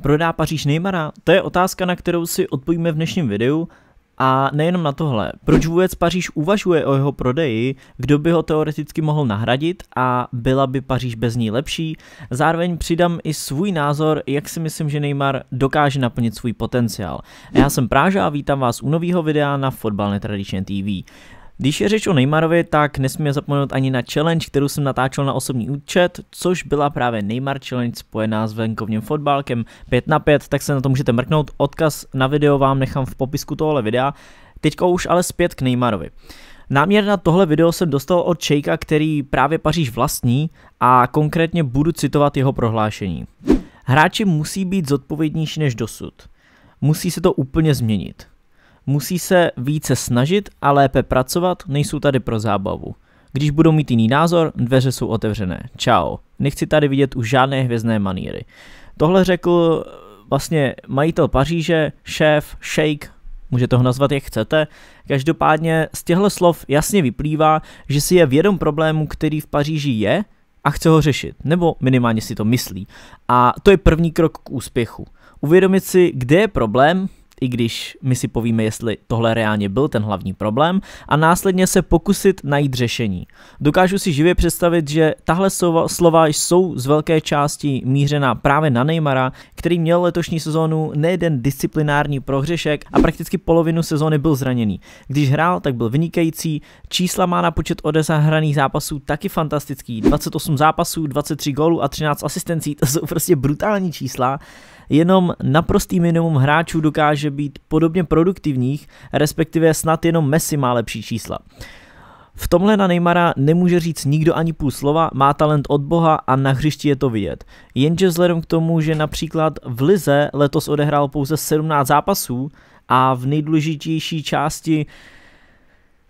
Prodá Paříž Neymara? To je otázka, na kterou si odpovíme v dnešním videu. A nejenom na tohle. Proč vůbec Paříž uvažuje o jeho prodeji, kdo by ho teoreticky mohl nahradit a byla by Paříž bez ní lepší? Zároveň přidám i svůj názor, jak si myslím, že Neymar dokáže naplnit svůj potenciál. Já jsem Práža a vítám vás u nového videa na Fotbal netradičně TV. Když je řeč o Neymarovi, tak nesmím zapomenout ani na challenge, kterou jsem natáčel na osobní účet, což byla právě Neymar Challenge spojená s venkovním fotbalkem 5 na 5, tak se na to můžete mrknout. Odkaz na video vám nechám v popisku tohoto videa. Teďka už ale zpět k Neymarovi. Náměr na tohle video jsem dostal od Čejka, který právě Paříž vlastní a konkrétně budu citovat jeho prohlášení. Hráči musí být zodpovědnější než dosud. Musí se to úplně změnit. Musí se více snažit a lépe pracovat, nejsou tady pro zábavu. Když budou mít jiný názor, dveře jsou otevřené. Čau. Nechci tady vidět už žádné hvězdné maníry. Tohle řekl eh, vlastně majitel Paříže, šéf, shake, můžete ho nazvat jak chcete. Každopádně z těchto slov jasně vyplývá, že si je vědom problému, který v Paříži je a chce ho řešit, nebo minimálně si to myslí. A to je první krok k úspěchu. Uvědomit si, kde je problém, i když my si povíme, jestli tohle reálně byl ten hlavní problém, a následně se pokusit najít řešení. Dokážu si živě představit, že tahle slova jsou z velké části mířená právě na Neymara, který měl letošní sezónu nejeden disciplinární prohřešek a prakticky polovinu sezóny byl zraněný. Když hrál, tak byl vynikající, čísla má na počet odezahraných zápasů taky fantastický, 28 zápasů, 23 gólů a 13 asistencí, to jsou prostě brutální čísla, jenom naprostý minimum hráčů dokáže být podobně produktivních, respektive snad jenom Messi má lepší čísla. V tomhle na Neymara nemůže říct nikdo ani půl slova, má talent od boha a na hřišti je to vidět. Jenže vzhledem k tomu, že například v Lize letos odehrál pouze 17 zápasů a v nejdůležitější části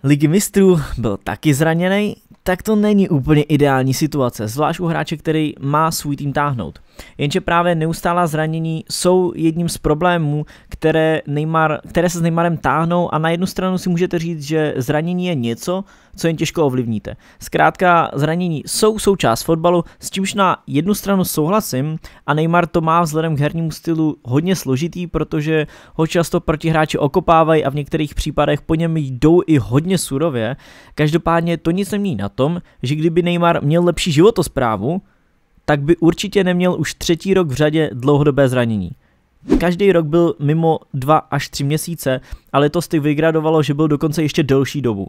Ligy mistrů byl taky zraněný, tak to není úplně ideální situace, zvlášť u hráče, který má svůj tým táhnout. Jenže právě neustálá zranění jsou jedním z problémů, které, Neymar, které se s Neymarem táhnou a na jednu stranu si můžete říct, že zranění je něco, co jen těžko ovlivníte. Zkrátka, zranění jsou součást fotbalu, s čímž na jednu stranu souhlasím a Neymar to má vzhledem k hernímu stylu hodně složitý, protože ho často protihráči okopávají a v některých případech po něm jdou i hodně surově. Každopádně to nic nemění na tom, že kdyby Neymar měl lepší životosprávu, tak by určitě neměl už třetí rok v řadě dlouhodobé zranění. Každý rok byl mimo 2 až 3 měsíce ale to ty vygradovalo, že byl dokonce ještě delší dobu.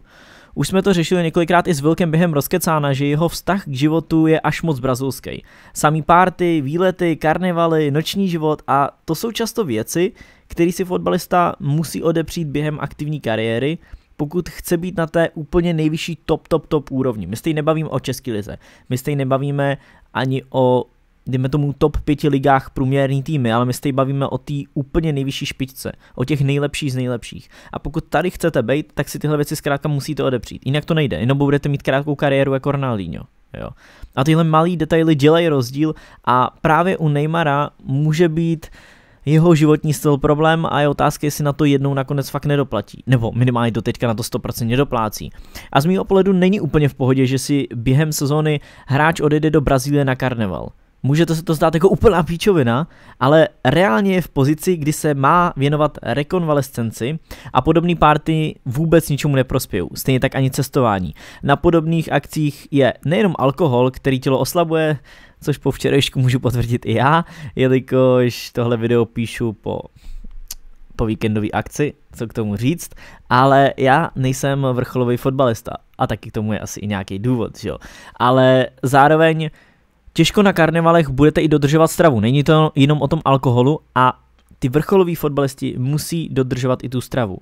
Už jsme to řešili několikrát i s Vilkem během rozkecána, že jeho vztah k životu je až moc brazilský. Samý párty, výlety, karnevaly, noční život a to jsou často věci, které si fotbalista musí odepřít během aktivní kariéry, pokud chce být na té úplně nejvyšší top, top, top úrovni. My stejně nebavíme o České lize, my stejně nebavíme ani o dejme tomu top 5 ligách průměrný týmy, ale my se tady bavíme o té úplně nejvyšší špičce, o těch nejlepších z nejlepších. A pokud tady chcete být, tak si tyhle věci zkrátka musíte odepřít. Jinak to nejde, jenom budete mít krátkou kariéru jako Ronaldinho. Jo. A tyhle malé detaily dělají rozdíl a právě u Neymara může být jeho životní styl problém a je otázka, jestli na to jednou nakonec fakt nedoplatí. Nebo minimálně do teďka na to 100% nedoplácí. A z mého pohledu není úplně v pohodě, že si během sezóny hráč odejde do Brazílie na karneval může to se to zdát jako úplná píčovina, ale reálně je v pozici, kdy se má věnovat rekonvalescenci a podobné party vůbec ničemu neprospějí, stejně tak ani cestování. Na podobných akcích je nejenom alkohol, který tělo oslabuje, což po včerejšku můžu potvrdit i já, jelikož tohle video píšu po po víkendové akci, co k tomu říct, ale já nejsem vrcholový fotbalista a taky k tomu je asi i nějaký důvod, že jo. Ale zároveň Těžko na karnevalech budete i dodržovat stravu, není to jenom o tom alkoholu a ty vrcholoví fotbalisti musí dodržovat i tu stravu.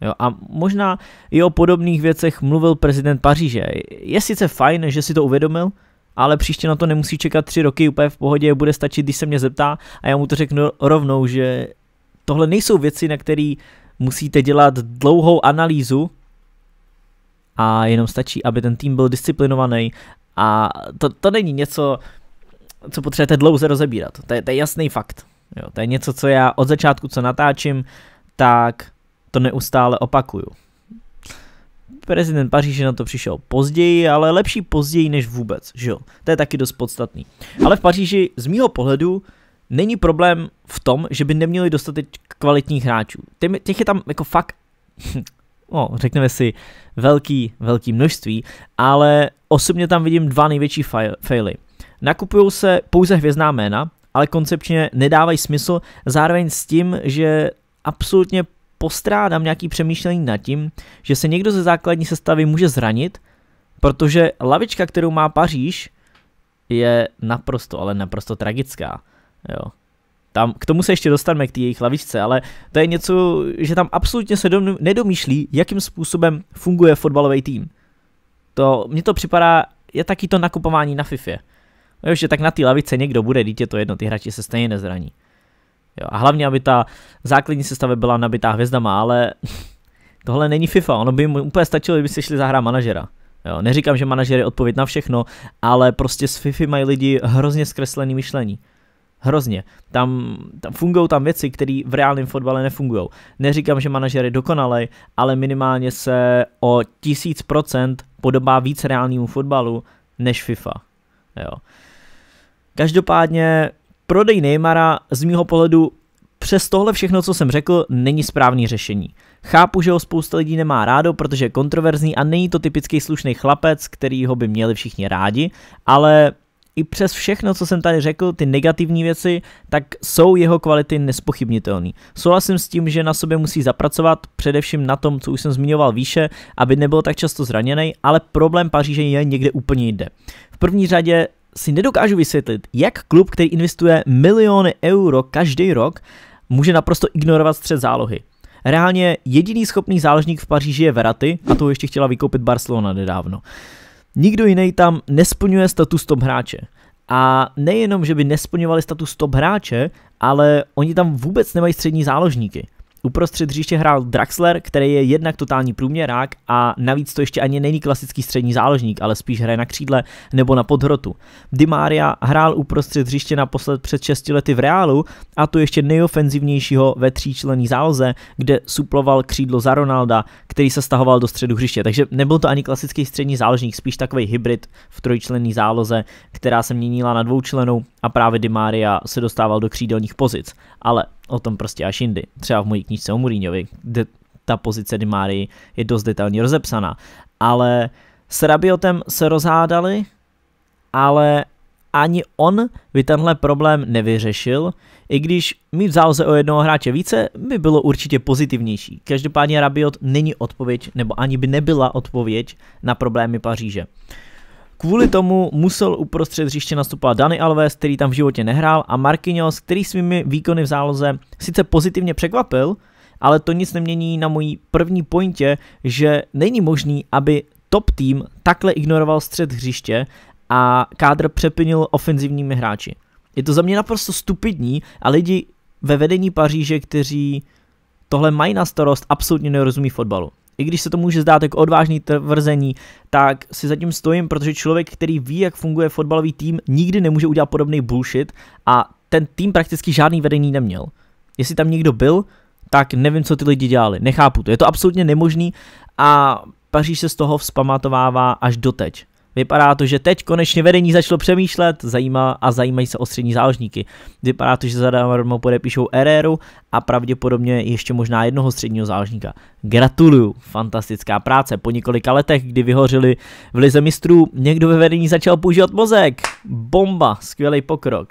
Jo, a možná i o podobných věcech mluvil prezident Paříže. Je sice fajn, že si to uvědomil, ale příště na to nemusí čekat tři roky, úplně v pohodě, bude stačit, když se mě zeptá a já mu to řeknu rovnou, že tohle nejsou věci, na které musíte dělat dlouhou analýzu a jenom stačí, aby ten tým byl disciplinovaný a to, to není něco, co potřebujete dlouze rozebírat. To je, to je jasný fakt. Jo, to je něco, co já od začátku, co natáčím, tak to neustále opakuju. Prezident Paříže na to přišel později, ale lepší později než vůbec, že jo? To je taky dost podstatný. Ale v Paříži z mýho pohledu není problém v tom, že by neměli dostatek kvalitních hráčů. Těch je tam jako fakt no, řekneme si, velký, velký množství, ale osobně tam vidím dva největší faily. Nakupují se pouze hvězdná jména, ale koncepčně nedávají smysl, zároveň s tím, že absolutně postrádám nějaký přemýšlení nad tím, že se někdo ze základní sestavy může zranit, protože lavička, kterou má Paříž, je naprosto, ale naprosto tragická. Jo. Tam, k tomu se ještě dostaneme, k té jejich lavičce, ale to je něco, že tam absolutně se dom, nedomýšlí, jakým způsobem funguje fotbalový tým. To, mně to připadá, je taky to nakupování na FIFA. No jo, že tak na té lavice někdo bude, dítě to jedno, ty hráči se stejně nezraní. Jo, a hlavně, aby ta základní sestava byla nabitá hvězdama, ale tohle není FIFA, ono by jim úplně stačilo, kdyby si šli zahrát manažera. Jo, neříkám, že manažer je odpověď na všechno, ale prostě s FIFA mají lidi hrozně zkreslený myšlení. Hrozně. Tam, tam fungují tam věci, které v reálném fotbale nefungují. Neříkám, že manažer je ale minimálně se o tisíc procent podobá víc reálnému fotbalu než FIFA. Jo. Každopádně prodej Neymara z mýho pohledu přes tohle všechno, co jsem řekl, není správný řešení. Chápu, že ho spousta lidí nemá rádo, protože je kontroverzní a není to typický slušný chlapec, který ho by měli všichni rádi, ale i přes všechno, co jsem tady řekl, ty negativní věci, tak jsou jeho kvality nespochybnitelné. Souhlasím s tím, že na sobě musí zapracovat, především na tom, co už jsem zmiňoval výše, aby nebyl tak často zraněný, ale problém Paříže je někde úplně jinde. V první řadě si nedokážu vysvětlit, jak klub, který investuje miliony euro každý rok, může naprosto ignorovat střed zálohy. Reálně jediný schopný záložník v Paříži je Veraty a to ještě chtěla vykoupit Barcelona nedávno. Nikdo jiný tam nesplňuje status top hráče. A nejenom, že by nesplňovali status top hráče, ale oni tam vůbec nemají střední záložníky. Uprostřed hřiště hrál Draxler, který je jednak totální průměrák a navíc to ještě ani není klasický střední záložník, ale spíš hraje na křídle nebo na podhrotu. Di Maria hrál uprostřed hřiště naposled před 6 lety v Reálu a to ještě nejofenzivnějšího ve tříčlenní záloze, kde suploval křídlo za Ronalda, který se stahoval do středu hřiště. Takže nebyl to ani klasický střední záložník, spíš takový hybrid v trojčlený záloze, která se měnila na dvoučlenou a právě Di Maria se dostával do křídelních pozic, ale o tom prostě až jindy. Třeba v mojí knížce o Mourinhovi, kde ta pozice Di Marii je dost detailně rozepsaná. Ale s Rabiotem se rozhádali, ale ani on by tenhle problém nevyřešil, i když mít v záloze o jednoho hráče více by bylo určitě pozitivnější. Každopádně Rabiot není odpověď, nebo ani by nebyla odpověď na problémy Paříže. Kvůli tomu musel uprostřed hřiště nastupovat Dani Alves, který tam v životě nehrál, a Marquinhos, který svými výkony v záloze sice pozitivně překvapil, ale to nic nemění na mojí první pointě, že není možný, aby top tým takhle ignoroval střed hřiště a kádr přepinil ofenzivními hráči. Je to za mě naprosto stupidní a lidi ve vedení Paříže, kteří tohle mají na starost, absolutně nerozumí fotbalu. I když se to může zdát jako odvážný tvrzení, tak si zatím stojím, protože člověk, který ví, jak funguje fotbalový tým, nikdy nemůže udělat podobný bullshit a ten tým prakticky žádný vedení neměl. Jestli tam někdo byl, tak nevím, co ty lidi dělali. Nechápu to. Je to absolutně nemožný a Paříž se z toho vzpamatovává až doteď. Vypadá to, že teď konečně vedení začalo přemýšlet zajímá a zajímají se o střední záložníky. Vypadá to, že zadarmo podepíšou Ereru a pravděpodobně ještě možná jednoho středního záložníka. Gratuluju, fantastická práce. Po několika letech, kdy vyhořili v lize mistrů, někdo ve vedení začal používat mozek. Bomba, skvělý pokrok.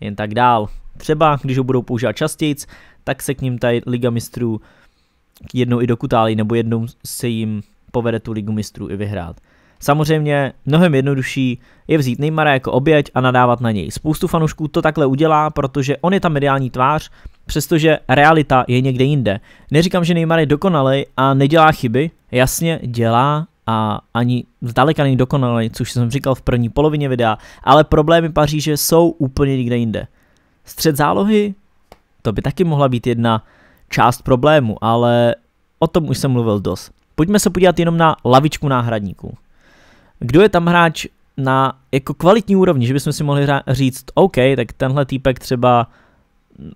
Jen tak dál. Třeba, když ho budou používat častějc, tak se k ním ta liga mistrů jednou i dokutálí, nebo jednou se jim povede tu ligu mistrů i vyhrát. Samozřejmě mnohem jednodušší je vzít Neymara jako oběť a nadávat na něj. Spoustu fanoušků to takhle udělá, protože on je ta mediální tvář, přestože realita je někde jinde. Neříkám, že Neymar je dokonalý a nedělá chyby, jasně dělá a ani zdaleka není dokonalý, což jsem říkal v první polovině videa, ale problémy Paříže jsou úplně někde jinde. Střed zálohy, to by taky mohla být jedna část problému, ale o tom už jsem mluvil dost. Pojďme se podívat jenom na lavičku náhradníků kdo je tam hráč na jako kvalitní úrovni, že bychom si mohli říct, OK, tak tenhle týpek třeba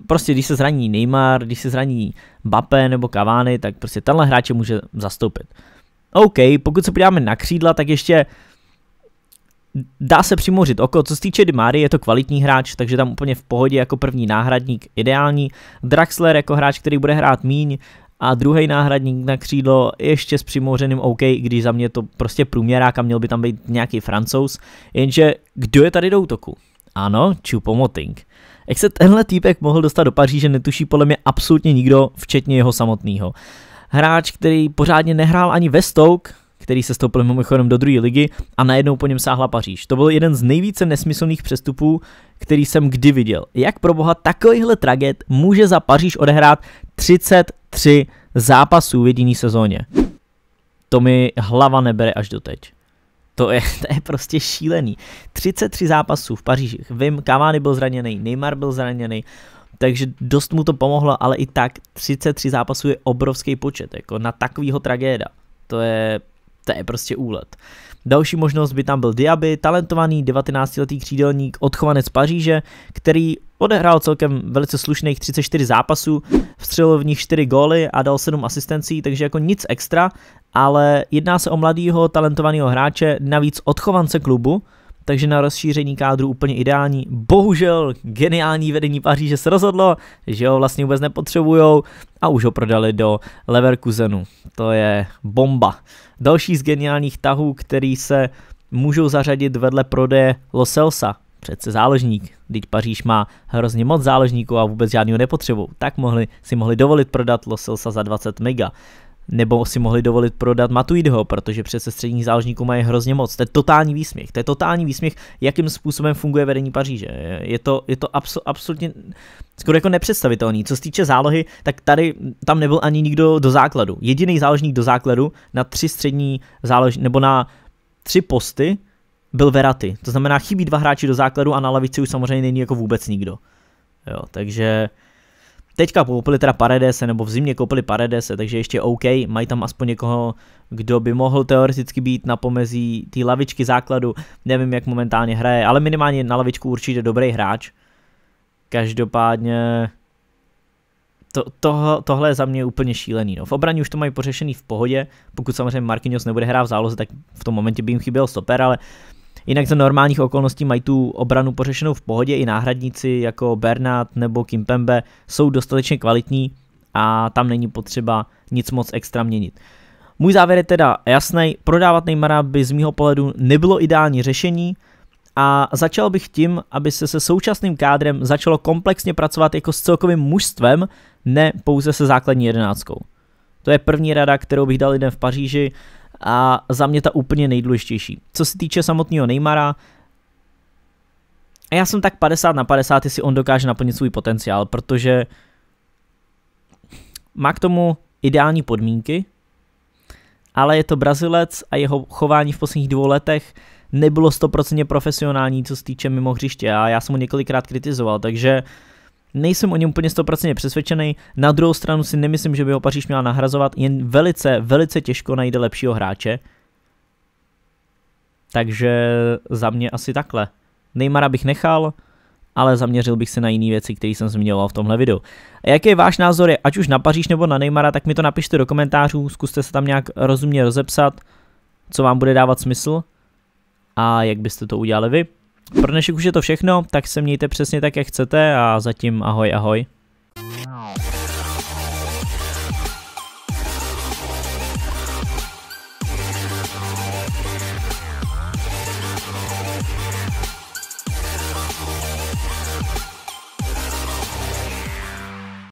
prostě když se zraní Neymar, když se zraní Bape nebo Cavani, tak prostě tenhle hráč je může zastoupit. OK, pokud se podíváme na křídla, tak ještě dá se přimořit oko. Co se týče Dimáry, je to kvalitní hráč, takže tam úplně v pohodě jako první náhradník ideální. Draxler jako hráč, který bude hrát míň, a druhý náhradník na křídlo ještě s přimouřeným OK, když za mě to prostě průměrák a měl by tam být nějaký francouz, jenže kdo je tady do útoku? Ano, Chupomoting. Jak se tenhle týpek mohl dostat do Paříže, netuší podle mě absolutně nikdo, včetně jeho samotného. Hráč, který pořádně nehrál ani ve Stoke, který se stoupil mimochodem do druhé ligy a najednou po něm sáhla Paříž. To byl jeden z nejvíce nesmyslných přestupů, který jsem kdy viděl. Jak pro boha takovýhle traget může za Paříž odehrát 33 zápasů v jediné sezóně? To mi hlava nebere až doteď. To je, to je prostě šílený. 33 zápasů v Paříži. Vím, Cavani byl zraněný, Neymar byl zraněný, takže dost mu to pomohlo, ale i tak 33 zápasů je obrovský počet, jako na takovýho tragéda. To je to je prostě úlet. Další možnost by tam byl Diaby, talentovaný 19-letý křídelník odchovanec Paříže, který odehrál celkem velice slušných 34 zápasů, vstřelil v nich 4 góly a dal 7 asistencí, takže jako nic extra, ale jedná se o mladýho talentovaného hráče, navíc odchovance klubu, takže na rozšíření kádru úplně ideální. Bohužel geniální vedení Paříže se rozhodlo, že ho vlastně vůbec nepotřebujou a už ho prodali do Leverkusenu. To je bomba. Další z geniálních tahů, který se můžou zařadit vedle prodeje Loselsa, přece záložník, když Paříž má hrozně moc záložníků a vůbec žádného nepotřebu, tak mohli, si mohli dovolit prodat Loselsa za 20 mega nebo si mohli dovolit prodat Matuidho, protože přece středních záložníků mají hrozně moc. To je totální výsměch. To je totální výsměch, jakým způsobem funguje vedení Paříže. Je to, je to absol, absolutně skoro jako nepředstavitelný. Co se týče zálohy, tak tady tam nebyl ani nikdo do základu. Jediný záložník do základu na tři střední zálož nebo na tři posty byl Veraty. To znamená, chybí dva hráči do základu a na lavici už samozřejmě není jako vůbec nikdo. Jo, takže Teďka koupili teda Paredese, nebo v zimě koupili Paredese, takže ještě OK, mají tam aspoň někoho, kdo by mohl teoreticky být na pomezí té lavičky základu, nevím jak momentálně hraje, ale minimálně na lavičku určitě dobrý hráč. Každopádně to, to, tohle je za mě úplně šílený. No. V obraně už to mají pořešený v pohodě, pokud samozřejmě Marquinhos nebude hrát v záloze, tak v tom momentě by jim chyběl stoper, ale Jinak za normálních okolností mají tu obranu pořešenou v pohodě, i náhradníci jako Bernard nebo Kimpembe jsou dostatečně kvalitní a tam není potřeba nic moc extra měnit. Můj závěr je teda jasný, prodávat Neymara by z mýho pohledu nebylo ideální řešení a začal bych tím, aby se se současným kádrem začalo komplexně pracovat jako s celkovým mužstvem, ne pouze se základní jedenáctkou. To je první rada, kterou bych dal lidem v Paříži a za mě ta úplně nejdůležitější. Co se týče samotného Neymara, já jsem tak 50 na 50, jestli on dokáže naplnit svůj potenciál, protože má k tomu ideální podmínky, ale je to Brazilec a jeho chování v posledních dvou letech nebylo stoprocentně profesionální, co se týče mimo hřiště a já jsem ho několikrát kritizoval, takže uh, Nejsem o něm úplně 100% přesvědčený, na druhou stranu si nemyslím, že by ho Paříž měla nahrazovat, jen velice, velice těžko najde lepšího hráče. Takže za mě asi takhle. Neymara bych nechal, ale zaměřil bych se na jiné věci, které jsem zmiňoval v tomhle videu. A jaký je váš názor, ať už na Paříž nebo na Neymara, tak mi to napište do komentářů, zkuste se tam nějak rozumně rozepsat, co vám bude dávat smysl a jak byste to udělali vy. Pro dnešek už je to všechno, tak se mějte přesně tak, jak chcete a zatím ahoj, ahoj.